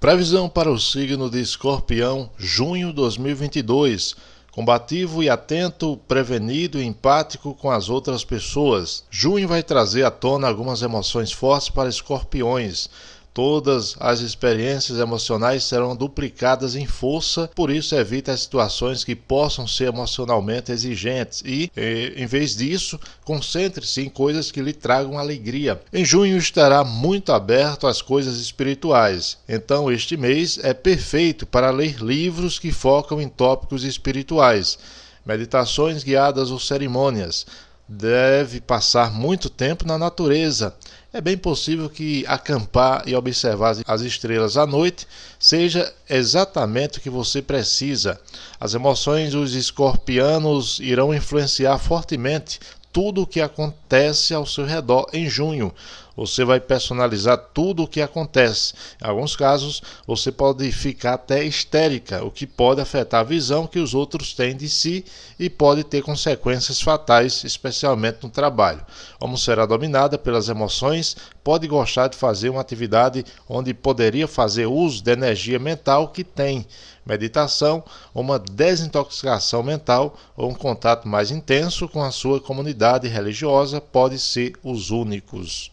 Previsão para o signo de Escorpião, junho 2022. Combativo e atento, prevenido e empático com as outras pessoas. Junho vai trazer à tona algumas emoções fortes para escorpiões Todas as experiências emocionais serão duplicadas em força, por isso evita as situações que possam ser emocionalmente exigentes e, eh, em vez disso, concentre-se em coisas que lhe tragam alegria. Em junho estará muito aberto às coisas espirituais, então este mês é perfeito para ler livros que focam em tópicos espirituais, meditações guiadas ou cerimônias deve passar muito tempo na natureza. É bem possível que acampar e observar as estrelas à noite seja exatamente o que você precisa. As emoções dos escorpianos irão influenciar fortemente tudo o que acontece ao seu redor em junho você vai personalizar tudo o que acontece. Em alguns casos, você pode ficar até histérica, o que pode afetar a visão que os outros têm de si e pode ter consequências fatais, especialmente no trabalho. Como será dominada pelas emoções, pode gostar de fazer uma atividade onde poderia fazer uso da energia mental que tem. Meditação, uma desintoxicação mental ou um contato mais intenso com a sua comunidade religiosa pode ser os únicos.